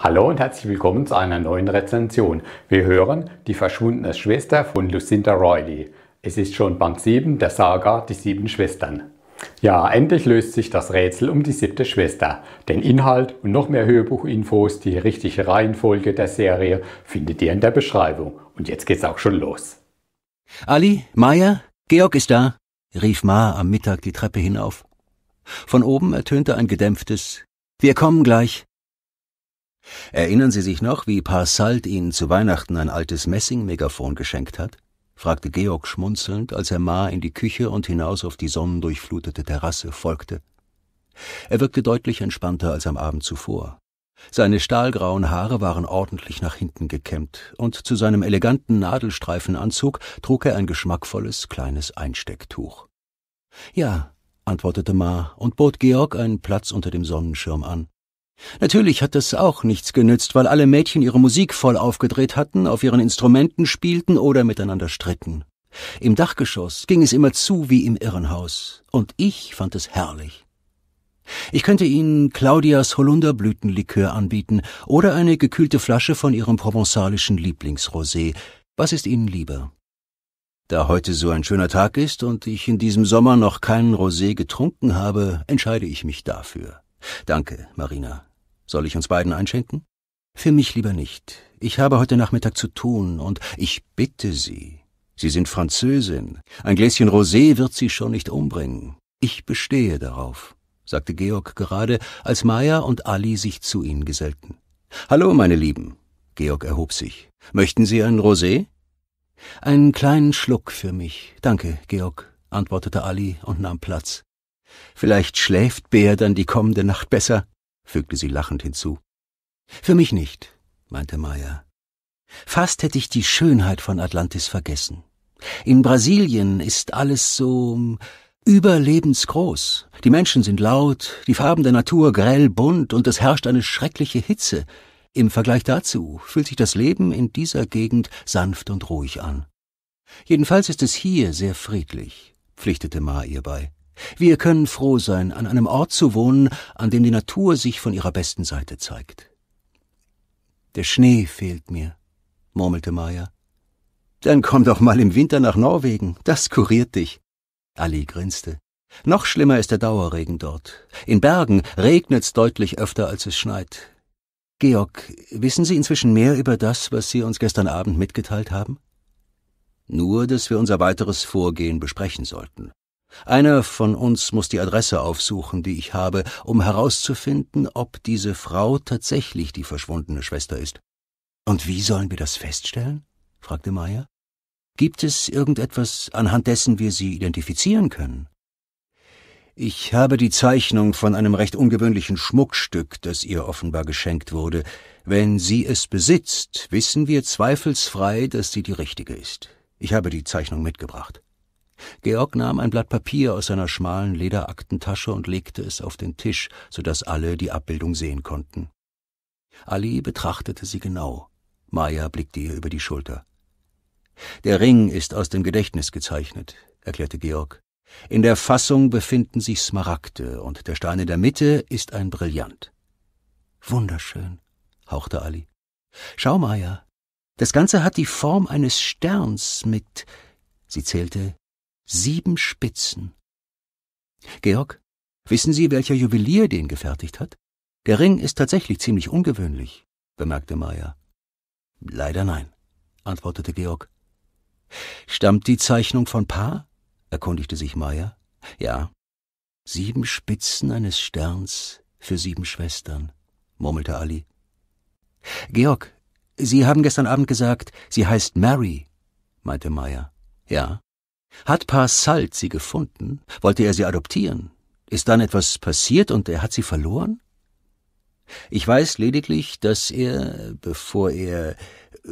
Hallo und herzlich willkommen zu einer neuen Rezension. Wir hören Die verschwundene Schwester von Lucinda Riley. Es ist schon Band 7 der Saga Die sieben Schwestern. Ja, endlich löst sich das Rätsel um die siebte Schwester. Den Inhalt und noch mehr Hörbuchinfos, die richtige Reihenfolge der Serie, findet ihr in der Beschreibung. Und jetzt geht's auch schon los. Ali, Maya, Georg ist da, rief Ma am Mittag die Treppe hinauf. Von oben ertönte ein gedämpftes Wir kommen gleich. Erinnern Sie sich noch, wie Parsalt Ihnen zu Weihnachten ein altes Messingmegafon geschenkt hat? fragte Georg schmunzelnd, als er Ma in die Küche und hinaus auf die sonnendurchflutete Terrasse folgte. Er wirkte deutlich entspannter als am Abend zuvor. Seine stahlgrauen Haare waren ordentlich nach hinten gekämmt, und zu seinem eleganten Nadelstreifenanzug trug er ein geschmackvolles kleines Einstecktuch. Ja, antwortete Ma und bot Georg einen Platz unter dem Sonnenschirm an. Natürlich hat das auch nichts genützt, weil alle Mädchen ihre Musik voll aufgedreht hatten, auf ihren Instrumenten spielten oder miteinander stritten. Im Dachgeschoss ging es immer zu wie im Irrenhaus, und ich fand es herrlich. Ich könnte Ihnen Claudias Holunderblütenlikör anbieten oder eine gekühlte Flasche von Ihrem provençalischen Lieblingsrosé. Was ist Ihnen lieber? Da heute so ein schöner Tag ist und ich in diesem Sommer noch keinen Rosé getrunken habe, entscheide ich mich dafür. Danke, Marina. Soll ich uns beiden einschenken? Für mich lieber nicht. Ich habe heute Nachmittag zu tun und ich bitte Sie. Sie sind Französin. Ein Gläschen Rosé wird Sie schon nicht umbringen. Ich bestehe darauf, sagte Georg gerade, als Maya und Ali sich zu ihnen gesellten. Hallo, meine Lieben. Georg erhob sich. Möchten Sie einen Rosé? Einen kleinen Schluck für mich. Danke, Georg, antwortete Ali und nahm Platz. Vielleicht schläft Bär dann die kommende Nacht besser fügte sie lachend hinzu. Für mich nicht, meinte Maya. Fast hätte ich die Schönheit von Atlantis vergessen. In Brasilien ist alles so hm, überlebensgroß. Die Menschen sind laut, die Farben der Natur grell bunt und es herrscht eine schreckliche Hitze. Im Vergleich dazu fühlt sich das Leben in dieser Gegend sanft und ruhig an. Jedenfalls ist es hier sehr friedlich, pflichtete Ma ihr bei. Wir können froh sein, an einem Ort zu wohnen, an dem die Natur sich von ihrer besten Seite zeigt. Der Schnee fehlt mir, murmelte Maya. Dann komm doch mal im Winter nach Norwegen, das kuriert dich. Ali grinste. Noch schlimmer ist der Dauerregen dort. In Bergen regnet's deutlich öfter, als es schneit. Georg, wissen Sie inzwischen mehr über das, was Sie uns gestern Abend mitgeteilt haben? Nur, dass wir unser weiteres Vorgehen besprechen sollten. Einer von uns muss die Adresse aufsuchen, die ich habe, um herauszufinden, ob diese Frau tatsächlich die verschwundene Schwester ist. Und wie sollen wir das feststellen? fragte Meyer. Gibt es irgendetwas, anhand dessen wir sie identifizieren können? Ich habe die Zeichnung von einem recht ungewöhnlichen Schmuckstück, das ihr offenbar geschenkt wurde. Wenn sie es besitzt, wissen wir zweifelsfrei, dass sie die richtige ist. Ich habe die Zeichnung mitgebracht. Georg nahm ein Blatt Papier aus seiner schmalen Lederaktentasche und legte es auf den Tisch, so dass alle die Abbildung sehen konnten. Ali betrachtete sie genau. Maya blickte ihr über die Schulter. Der Ring ist aus dem Gedächtnis gezeichnet, erklärte Georg. In der Fassung befinden sich Smaragde und der Stein in der Mitte ist ein Brillant. Wunderschön, hauchte Ali. Schau, Maya, das Ganze hat die Form eines Sterns mit. Sie zählte Sieben Spitzen. Georg, wissen Sie, welcher Juwelier den gefertigt hat? Der Ring ist tatsächlich ziemlich ungewöhnlich, bemerkte Meier. Leider nein, antwortete Georg. Stammt die Zeichnung von Paar? erkundigte sich Meier. Ja. Sieben Spitzen eines Sterns für sieben Schwestern, murmelte Ali. Georg, Sie haben gestern Abend gesagt, sie heißt Mary, meinte Meier. Ja. Hat Salt sie gefunden? Wollte er sie adoptieren? Ist dann etwas passiert und er hat sie verloren? Ich weiß lediglich, dass er, bevor er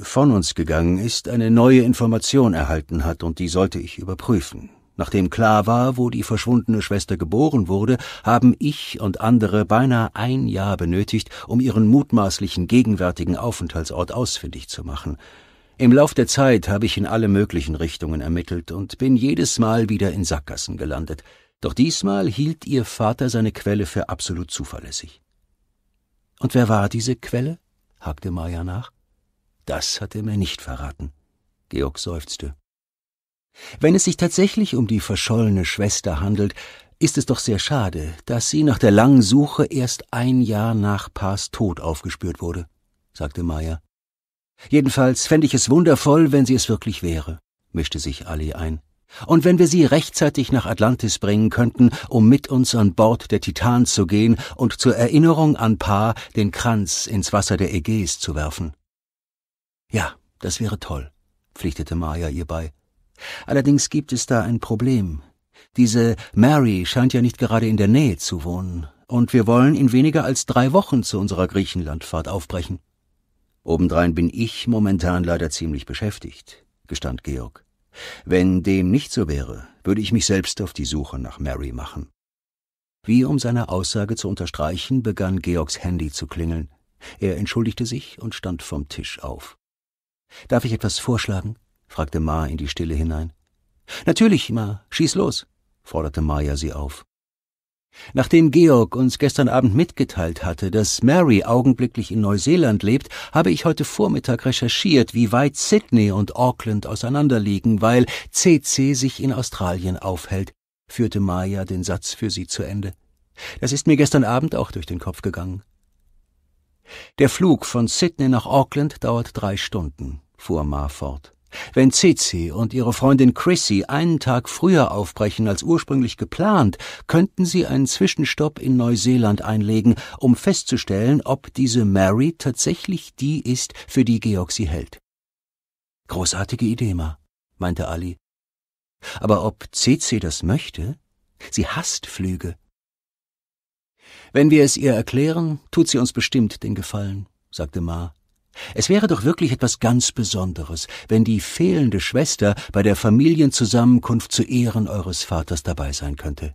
von uns gegangen ist, eine neue Information erhalten hat, und die sollte ich überprüfen. Nachdem klar war, wo die verschwundene Schwester geboren wurde, haben ich und andere beinahe ein Jahr benötigt, um ihren mutmaßlichen gegenwärtigen Aufenthaltsort ausfindig zu machen. Im Lauf der Zeit habe ich in alle möglichen Richtungen ermittelt und bin jedes Mal wieder in Sackgassen gelandet, doch diesmal hielt ihr Vater seine Quelle für absolut zuverlässig. Und wer war diese Quelle? hakte Maya nach. Das hat er mir nicht verraten. Georg seufzte. Wenn es sich tatsächlich um die verschollene Schwester handelt, ist es doch sehr schade, dass sie nach der langen Suche erst ein Jahr nach Paars Tod aufgespürt wurde, sagte Maya. Jedenfalls fände ich es wundervoll, wenn sie es wirklich wäre, mischte sich Ali ein. Und wenn wir sie rechtzeitig nach Atlantis bringen könnten, um mit uns an Bord der Titan zu gehen und zur Erinnerung an Pa den Kranz ins Wasser der Ägäis zu werfen. Ja, das wäre toll, pflichtete Maya ihr bei. Allerdings gibt es da ein Problem. Diese Mary scheint ja nicht gerade in der Nähe zu wohnen, und wir wollen in weniger als drei Wochen zu unserer Griechenlandfahrt aufbrechen. Obendrein bin ich momentan leider ziemlich beschäftigt, gestand Georg. Wenn dem nicht so wäre, würde ich mich selbst auf die Suche nach Mary machen. Wie um seine Aussage zu unterstreichen, begann Georgs Handy zu klingeln. Er entschuldigte sich und stand vom Tisch auf. Darf ich etwas vorschlagen? fragte Ma in die Stille hinein. Natürlich, Ma, schieß los, forderte Maya sie auf. Nachdem Georg uns gestern Abend mitgeteilt hatte, dass Mary augenblicklich in Neuseeland lebt, habe ich heute Vormittag recherchiert, wie weit Sydney und Auckland auseinanderliegen, weil CC sich in Australien aufhält, führte Maya den Satz für sie zu Ende. Das ist mir gestern Abend auch durch den Kopf gegangen. Der Flug von Sydney nach Auckland dauert drei Stunden, fuhr Ma fort. Wenn Cici und ihre Freundin Chrissy einen Tag früher aufbrechen als ursprünglich geplant, könnten sie einen Zwischenstopp in Neuseeland einlegen, um festzustellen, ob diese Mary tatsächlich die ist, für die Georg sie hält. Großartige Idee, Ma, meinte Ali. Aber ob Cici das möchte? Sie hasst Flüge. Wenn wir es ihr erklären, tut sie uns bestimmt den Gefallen, sagte Ma es wäre doch wirklich etwas ganz Besonderes, wenn die fehlende Schwester bei der Familienzusammenkunft zu Ehren eures Vaters dabei sein könnte.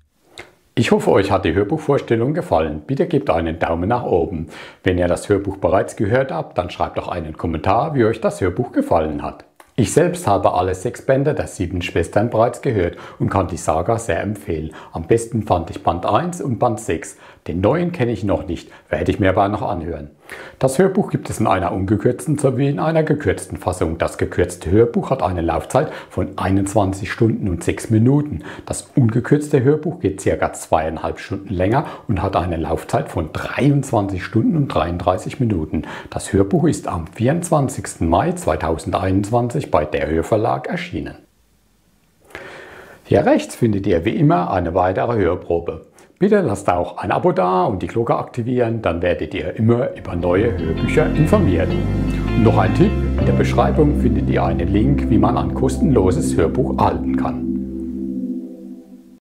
Ich hoffe, euch hat die Hörbuchvorstellung gefallen. Bitte gebt einen Daumen nach oben. Wenn ihr das Hörbuch bereits gehört habt, dann schreibt doch einen Kommentar, wie euch das Hörbuch gefallen hat. Ich selbst habe alle sechs Bände der sieben Schwestern bereits gehört und kann die Saga sehr empfehlen. Am besten fand ich Band 1 und Band 6. Den neuen kenne ich noch nicht, werde ich mir aber noch anhören. Das Hörbuch gibt es in einer ungekürzten sowie in einer gekürzten Fassung. Das gekürzte Hörbuch hat eine Laufzeit von 21 Stunden und 6 Minuten. Das ungekürzte Hörbuch geht circa zweieinhalb Stunden länger und hat eine Laufzeit von 23 Stunden und 33 Minuten. Das Hörbuch ist am 24. Mai 2021 bei der Hörverlag erschienen. Hier rechts findet ihr wie immer eine weitere Hörprobe. Bitte lasst auch ein Abo da und die Glocke aktivieren, dann werdet ihr immer über neue Hörbücher informiert. Und noch ein Tipp, in der Beschreibung findet ihr einen Link, wie man ein kostenloses Hörbuch erhalten kann.